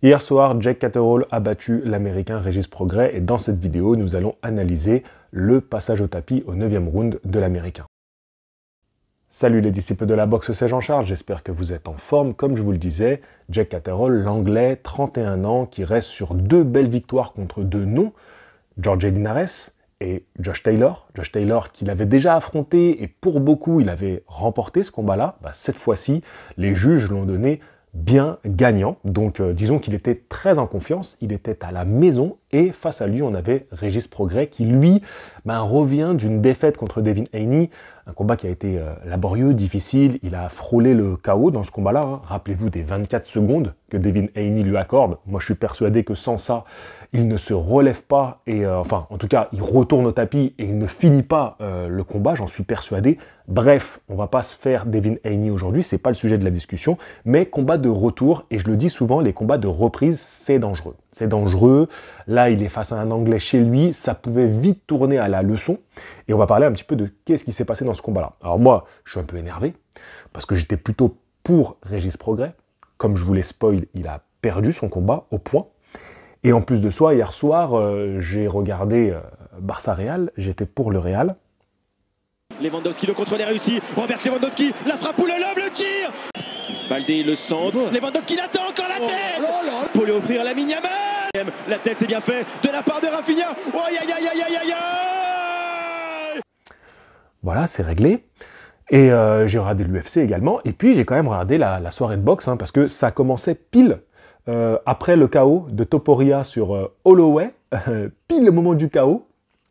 Hier soir, Jack Catterall a battu l'américain Régis Progrès et dans cette vidéo, nous allons analyser le passage au tapis au 9 round de l'américain. Salut les disciples de la boxe, c'est Jean Charles, j'espère que vous êtes en forme. Comme je vous le disais, Jack Catterall, l'anglais, 31 ans, qui reste sur deux belles victoires contre deux noms, George Linares et Josh Taylor. Josh Taylor qu'il avait déjà affronté et pour beaucoup il avait remporté ce combat-là, bah, cette fois-ci, les juges l'ont donné bien gagnant. Donc euh, disons qu'il était très en confiance, il était à la maison et face à lui, on avait Régis Progrès qui, lui, ben, revient d'une défaite contre Devin Haney, un combat qui a été euh, laborieux, difficile, il a frôlé le chaos dans ce combat-là. Hein. Rappelez-vous des 24 secondes que Devin Haney lui accorde. Moi, je suis persuadé que sans ça, il ne se relève pas, et euh, enfin, en tout cas, il retourne au tapis et il ne finit pas euh, le combat, j'en suis persuadé. Bref, on va pas se faire Devin Haney aujourd'hui, c'est pas le sujet de la discussion, mais combat de retour, et je le dis souvent, les combats de reprise, c'est dangereux c'est dangereux. Là, il est face à un Anglais chez lui, ça pouvait vite tourner à la leçon. Et on va parler un petit peu de qu'est-ce qui s'est passé dans ce combat-là. Alors moi, je suis un peu énervé, parce que j'étais plutôt pour Régis Progrès. Comme je vous l'ai spoil, il a perdu son combat au point. Et en plus de soi, hier soir, euh, j'ai regardé euh, Barça-Real, j'étais pour le Real. Lewandowski, le contrôle est réussi. Robert Lewandowski, la frappe ou le lobe, le tir Baldé, le centre. Lewandowski l'attend encore la oh tête Pour lui offrir la mini la tête, c'est bien fait de la part de Rafinha. aïe, aïe, aïe, aïe, Voilà, c'est réglé. Et euh, j'ai regardé l'UFC également. Et puis j'ai quand même regardé la, soirée de boxe, hein, parce que ça commençait pile euh, après le chaos de Toporia sur euh, Holloway, pile le moment du chaos.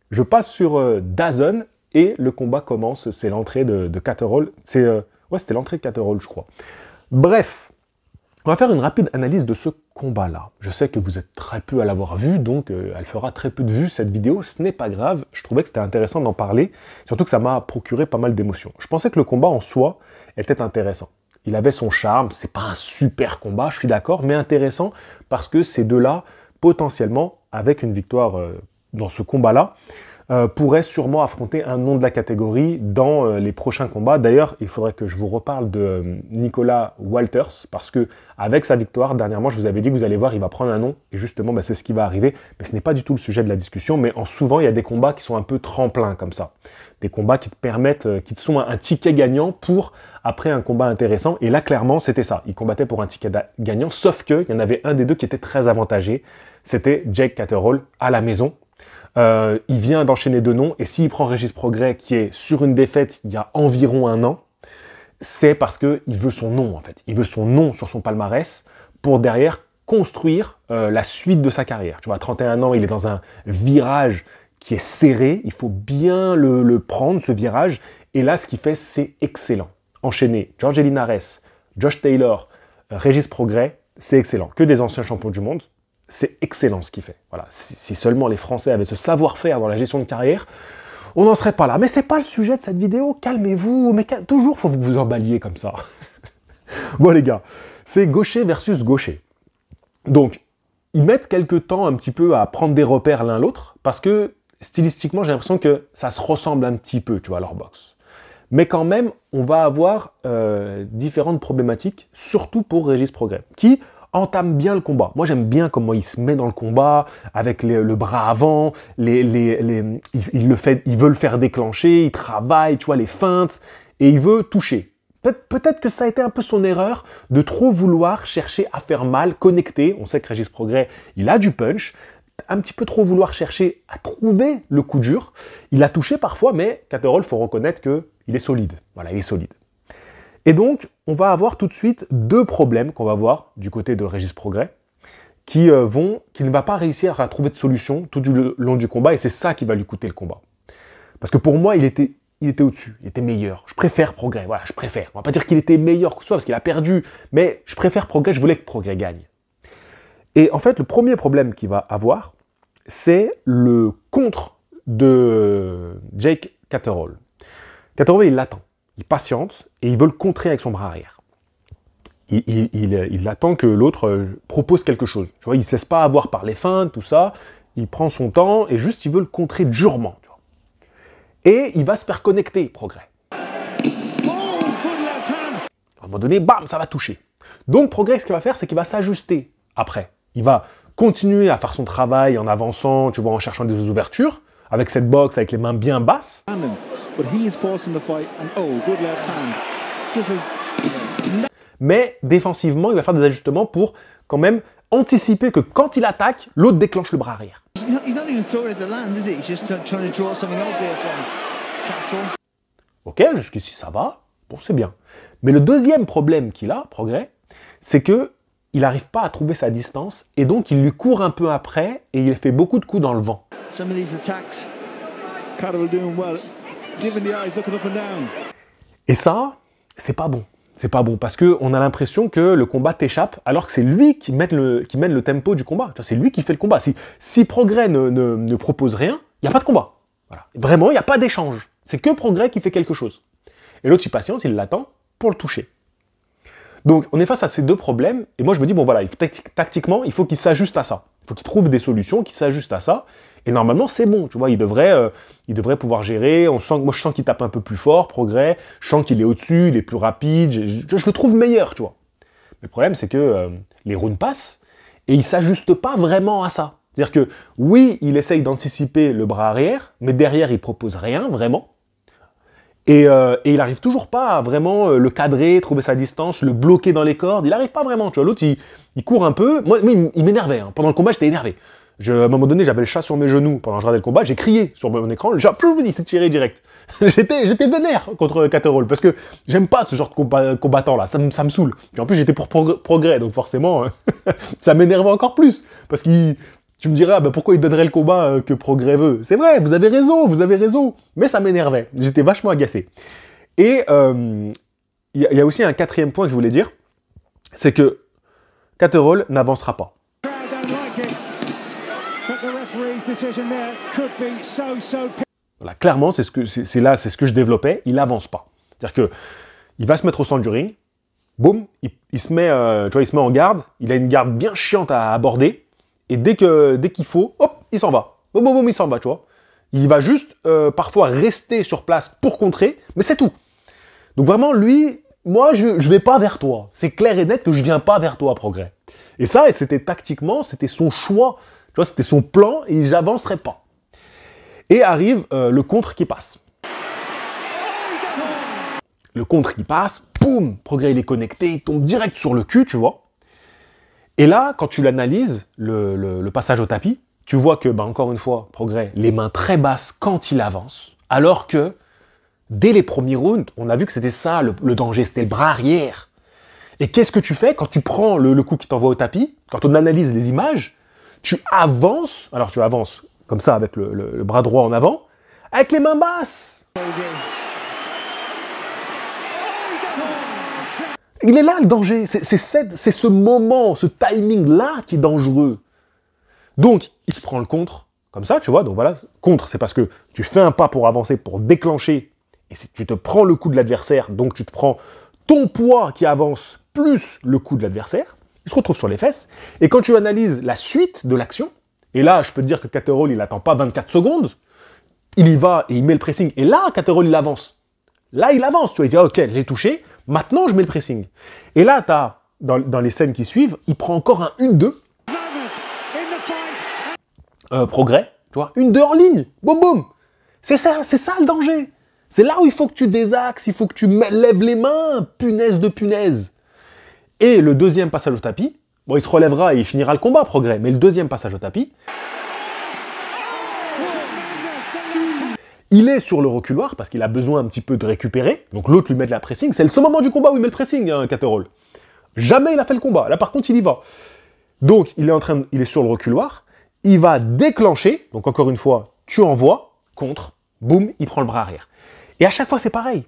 Je passe sur Dazen et le combat commence. C'est l'entrée de, de C'est ouais, c'était l'entrée de Caterol, je crois. Bref, on va faire une rapide analyse de ce combat-là. Je sais que vous êtes très peu à l'avoir vu, donc euh, elle fera très peu de vues cette vidéo, ce n'est pas grave, je trouvais que c'était intéressant d'en parler, surtout que ça m'a procuré pas mal d'émotions. Je pensais que le combat en soi était intéressant. Il avait son charme, c'est pas un super combat, je suis d'accord, mais intéressant parce que ces deux-là, potentiellement, avec une victoire euh, dans ce combat-là, euh, pourrait sûrement affronter un nom de la catégorie dans euh, les prochains combats. D'ailleurs, il faudrait que je vous reparle de euh, Nicolas Walters, parce que avec sa victoire dernièrement, je vous avais dit que vous allez voir, il va prendre un nom, et justement, bah, c'est ce qui va arriver. Mais ce n'est pas du tout le sujet de la discussion, mais en souvent, il y a des combats qui sont un peu tremplins comme ça. Des combats qui te permettent, qui te sont un ticket gagnant pour après un combat intéressant. Et là, clairement, c'était ça. Il combattait pour un ticket gagnant, sauf qu'il y en avait un des deux qui était très avantagé. C'était Jake Catterall à la maison, euh, il vient d'enchaîner deux noms, et s'il prend Régis Progrès, qui est sur une défaite il y a environ un an, c'est parce qu'il veut son nom, en fait. Il veut son nom sur son palmarès pour derrière construire euh, la suite de sa carrière. Tu vois, à 31 ans, il est dans un virage qui est serré, il faut bien le, prendre, ce virage, et là, ce qu'il fait, c'est excellent. Enchaîner George Elinares, Josh Taylor, euh, Régis Progrès, c'est excellent. Que des anciens champions du monde, c'est excellent ce qu'il fait. Voilà, si seulement les Français avaient ce savoir-faire dans la gestion de carrière, on n'en serait pas là. Mais c'est pas le sujet de cette vidéo, calmez-vous, mais toujours faut que vous vous emballiez comme ça. bon les gars, c'est gaucher versus gaucher. Donc, ils mettent quelques temps un petit peu à prendre des repères l'un l'autre, parce que stylistiquement, j'ai l'impression que ça se ressemble un petit peu, tu vois, à leur box. Mais quand même, on va avoir euh, différentes problématiques, surtout pour Régis Progrès, qui, entame bien le combat. Moi, j'aime bien comment il se met dans le combat, avec le bras avant, les, il, le fait, veut le faire déclencher, il travaille, tu vois, les feintes, et il veut toucher. Peut-être que ça a été un peu son erreur de trop vouloir chercher à faire mal, connecter. On sait que Régis Progrès, il a du punch. Un petit peu trop vouloir chercher à trouver le coup dur. Il a touché parfois, mais Caterol, faut reconnaître que il est solide. Voilà, il est solide. Et donc, on va avoir tout de suite deux problèmes qu'on va voir du côté de Régis Progrès, qui euh, vont, qui ne va pas réussir à trouver de solution tout du long du combat, et c'est ça qui va lui coûter le combat. Parce que pour moi, il était, il était au-dessus, il était meilleur. Je préfère Progrès, voilà, je préfère. On va pas dire qu'il était meilleur que soi, parce qu'il a perdu, mais je préfère Progrès, je voulais que Progrès gagne. Et en fait, le premier problème qu'il va avoir, c'est le contre de Jake Catterall. Catterall, il l'attend il patiente et il veut le contrer avec son bras arrière. Il, euh, attend que l'autre euh, propose quelque chose. il ne se laisse pas avoir par les fins, tout ça. Il prend son temps et juste il veut le contrer durement. Et il va se faire connecter, progrès. À un moment donné, bam, ça va toucher. Donc progrès, ce qu'il va faire, c'est qu'il va s'ajuster après. Il va continuer à faire son travail en avançant, tu vois, en cherchant des ouvertures, avec cette boxe, avec les mains bien basses. Oh, Mais défensivement, il va faire des ajustements pour quand même anticiper que quand il attaque, l'autre déclenche le bras arrière. Ok, jusqu'ici ça va, bon c'est bien. Mais le deuxième problème qu'il a, progrès, c'est que il n'arrive pas à trouver sa distance et donc il lui court un peu après et il fait beaucoup de coups dans le vent. Et ça, c'est pas bon. C'est pas bon parce que a l'impression que le combat t'échappe alors que c'est lui qui mène, le, qui mène le tempo du combat. C'est lui qui fait le combat. Si, si Progrès ne, propose rien, il n'y a pas de combat. Voilà. Vraiment, il n'y a pas d'échange. C'est que Progrès qui fait quelque chose. Et l'autre, il patiente, il l'attend pour le toucher. Donc on est face à ces deux problèmes, et moi je me dis, bon voilà, tactiquement, il faut qu'il s'ajuste à ça. Il faut qu'il trouve des solutions qui s'ajustent à ça. Et normalement, c'est bon, tu vois, il devrait, euh, il devrait pouvoir gérer. On sent, moi, je sens qu'il tape un peu plus fort, progrès. Je sens qu'il est au-dessus, il est plus rapide. Je, le trouve meilleur, tu vois. Le problème, c'est que euh, les rounds passent et il s'ajuste pas vraiment à ça. C'est-à-dire que oui, il essaye d'anticiper le bras arrière, mais derrière, il propose rien vraiment. Euh, et, il arrive toujours pas à vraiment euh, le cadrer, trouver sa distance, le bloquer dans les cordes. Il arrive pas vraiment, tu vois. L'autre, il, court un peu. Moi, il, m'énervait. Hein. Pendant le combat, j'étais énervé. Je, à un moment donné, j'avais le chat sur mes genoux. Pendant que je regardais le combat, j'ai crié sur mon écran. J'applaudis, il s'est tiré direct. j'étais, j'étais vénère contre Caterol parce que j'aime pas ce genre de combat, combattant là. Ça, ça me saoule. Et en plus, j'étais pour progrès, donc forcément, ça m'énervait encore plus parce qu'il tu me diras, ah, bah, pourquoi il donnerait le combat euh, que Progrès veut C'est vrai, vous avez raison, vous avez raison. Mais ça m'énervait, j'étais vachement agacé. Et il euh, y, a aussi un quatrième point que je voulais dire, c'est que Caterol n'avancera pas. clairement, c'est ce que là, c'est ce que je développais. Il n'avance pas. C'est-à-dire que il va se mettre au centre du ring, boum, il, se met, euh, tu vois, il se met en garde. Il a une garde bien chiante à aborder. Et dès que dès qu'il faut, hop, il s'en va. Boum, boum, boum, il s'en va, tu vois. Il va juste euh, parfois rester sur place pour contrer, mais c'est tout. Donc vraiment, lui, moi, je ne vais pas vers toi. C'est clair et net que je viens pas vers toi, progrès. Et ça, c'était tactiquement, c'était son choix, tu vois, c'était son plan, et j'avancerai pas. Et arrive euh, le contre qui passe. Le contre qui passe, boum, progrès il est connecté, il tombe direct sur le cul, tu vois. Et là, quand tu l'analyses, le, passage au tapis, tu vois que, bah, encore une fois, progrès, les mains très basses quand il avance, alors que dès les premiers rounds, on a vu que c'était ça le, danger, c'était le bras arrière. Et qu'est-ce que tu fais quand tu prends le, coup qui t'envoie au tapis Quand on analyse les images, tu avances, alors tu avances comme ça avec le, bras droit en avant, avec les mains basses. Il est là le danger. C'est ce moment, ce timing-là qui est dangereux. Donc, il se prend le contre, comme ça, tu vois. Donc voilà, contre, c'est parce que tu fais un pas pour avancer, pour déclencher, et tu te prends le coup de l'adversaire, donc tu te prends ton poids qui avance plus le coup de l'adversaire. Il se retrouve sur les fesses. Et quand tu analyses la suite de l'action, et là, je peux te dire que Caterol, il n'attend pas 24 secondes. Il y va et il met le pressing. Et là, Caterol, il avance. Là, il avance. Tu vois, il dit, ah, OK, j'ai touché. Maintenant, je mets le pressing. Et là, as, dans, les scènes qui suivent, il prend encore un 1-2. Euh, progrès, tu vois, une 2 en ligne, boum boum. C'est ça, c'est ça le danger. C'est là où il faut que tu désaxes, il faut que tu lèves les mains, punaise de punaise. Et le deuxième passage au tapis, bon, il se relèvera et il finira le combat, progrès, mais le deuxième passage au tapis. Il est sur le reculoir parce qu'il a besoin un petit peu de récupérer. Donc l'autre lui met de la pressing. C'est le seul moment du combat où il met le pressing, hein, Jamais il a fait le combat. Là, par contre, il y va. Donc, il est, en train il est sur le reculoir. Il va déclencher. Donc, encore une fois, tu envoies, contre, boum, il prend le bras arrière. Et à chaque fois, c'est pareil.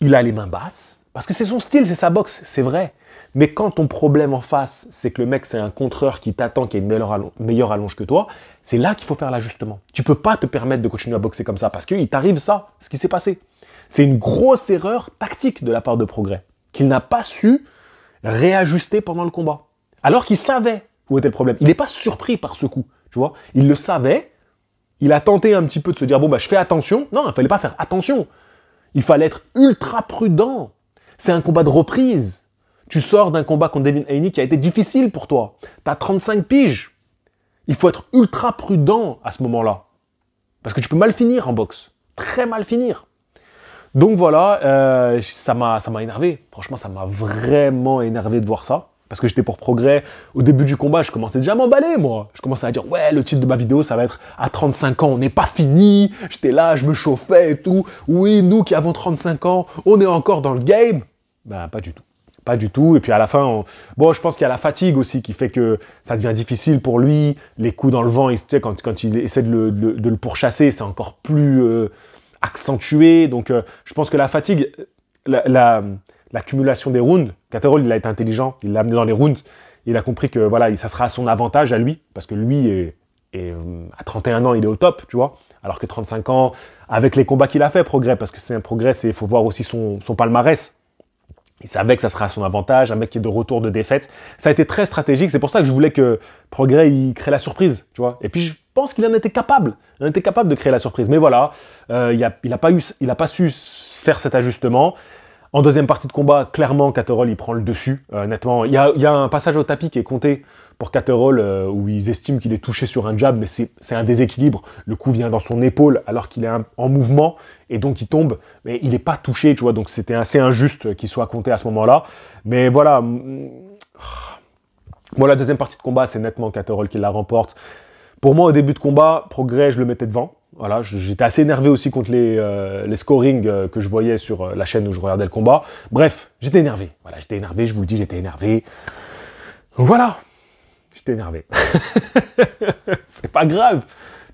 Il a les mains basses. Parce que c'est son style, c'est sa boxe, c'est vrai. Mais quand ton problème en face, c'est que le mec, c'est un contreur qui t'attend, qui a une meilleure, allonge, que toi, c'est là qu'il faut faire l'ajustement. Tu peux pas te permettre de continuer à boxer comme ça parce qu'il t'arrive ça, ce qui s'est passé. C'est une grosse erreur tactique de la part de Progrès, qu'il n'a pas su réajuster pendant le combat. Alors qu'il savait où était le problème. Il n'est pas surpris par ce coup, tu vois. Il le savait, il a tenté un petit peu de se dire, bon, bah, je fais attention. Non, il fallait pas faire attention. Il fallait être ultra prudent. C'est un combat de reprise. Tu sors d'un combat contre Devin Haney qui a été difficile pour toi. T'as 35 piges. Il faut être ultra prudent à ce moment-là. Parce que tu peux mal finir en boxe. Très mal finir. Donc voilà, euh, ça m'a énervé. Franchement, ça m'a vraiment énervé de voir ça. Parce que j'étais pour progrès. Au début du combat, je commençais déjà à m'emballer, moi. Je commençais à dire, ouais, le titre de ma vidéo, ça va être à 35 ans, on n'est pas fini. J'étais là, je me chauffais et tout. Oui, nous qui avons 35 ans, on est encore dans le game. Ben, pas du tout. Pas du tout. Et puis à la fin, bon, je pense qu'il y a la fatigue aussi qui fait que ça devient difficile pour lui. Les coups dans le vent, il, tu sais, quand, quand il essaie de le, pourchasser, c'est encore plus euh, accentué. Donc euh, je pense que la fatigue, l'accumulation la, des rounds, Caterol, il a été intelligent, il l'a amené dans les rounds. Il a compris que voilà, ça sera à son avantage à lui, parce que lui, et à 31 ans, il est au top, tu vois. Alors que 35 ans, avec les combats qu'il a fait, progrès, parce que c'est un progrès, il faut voir aussi son palmarès. Il savait que ça serait à son avantage, un mec qui est de retour de défaite. Ça a été très stratégique, c'est pour ça que je voulais que Progrès il crée la surprise, tu vois. Et puis je pense qu'il en était capable, il en était capable de créer la surprise. Mais voilà, euh, il n'a il a pas, eu, il pas su faire cet ajustement. En deuxième partie de combat, clairement, Caterol, il prend le dessus, euh, nettement. Il y, a, un passage au tapis qui est compté pour Caterol, euh, où ils estiment qu'il est touché sur un jab, mais c'est un déséquilibre. Le coup vient dans son épaule alors qu'il est en mouvement, et donc il tombe, mais il n'est pas touché, tu vois, donc c'était assez injuste qu'il soit compté à ce moment-là. Mais voilà... moi la deuxième partie de combat, c'est nettement Caterol qui la remporte. Pour moi, au début de combat, Progrès, je le mettais devant. Voilà, j'étais assez énervé aussi contre les, euh, les scorings euh, que je voyais sur euh, la chaîne où je regardais le combat. Bref, j'étais énervé. Voilà, j'étais énervé, je vous le dis, j'étais énervé. Voilà, j'étais énervé. c'est pas grave.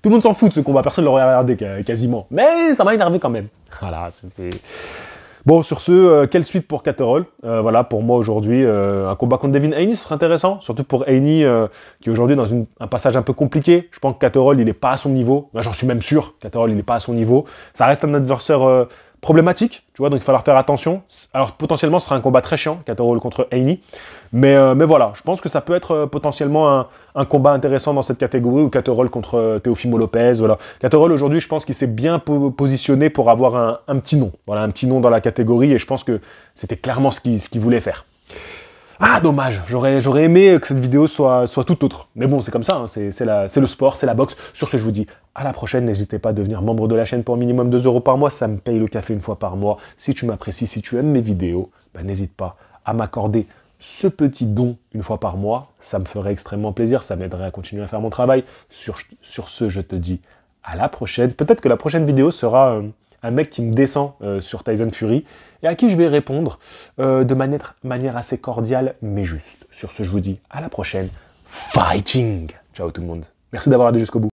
Tout le monde s'en fout de ce combat, personne ne l'aurait regardé quasiment. Mais ça m'a énervé quand même. Voilà, c'était... Bon, sur ce, euh, quelle suite pour Caterol euh, Voilà, pour moi aujourd'hui, euh, un combat contre Devin Haney serait intéressant, surtout pour Haney qui aujourd'hui dans un passage un peu compliqué. Je pense que Caterol, il n'est pas à son niveau. J'en suis même sûr, Caterol, il n'est pas à son niveau. Ça reste un adversaire problématique, tu vois, donc il va falloir faire attention. Alors potentiellement, ce sera un combat très chiant, Caterhall contre Haney, mais, euh, mais voilà, je pense que ça peut être euh, potentiellement un, un, combat intéressant dans cette catégorie, ou Caterhall contre euh, Teofimo Lopez, voilà. Caterhall, aujourd'hui, je pense qu'il s'est bien positionné pour avoir un, un, petit nom, voilà, un petit nom dans la catégorie, et je pense que c'était clairement ce qu'il ce qu'il voulait faire. Ah, dommage, j'aurais, aimé que cette vidéo soit, soit toute autre. Mais bon, c'est comme ça, hein, c'est, c'est le sport, c'est la boxe. Sur ce, je vous dis à la prochaine. N'hésitez pas à devenir membre de la chaîne pour minimum 2 euros par mois. Ça me paye le café une fois par mois. Si tu m'apprécies, si tu aimes mes vidéos, bah, n'hésite pas à m'accorder ce petit don une fois par mois. Ça me ferait extrêmement plaisir. Ça m'aiderait à continuer à faire mon travail. Sur, ce, je te dis à la prochaine. Peut-être que la prochaine vidéo sera. Euh, un mec qui me descend euh, sur Tyson Fury et à qui je vais répondre euh, de manière, assez cordiale mais juste. Sur ce, je vous dis à la prochaine. Fighting Ciao tout le monde. Merci d'avoir été jusqu'au bout.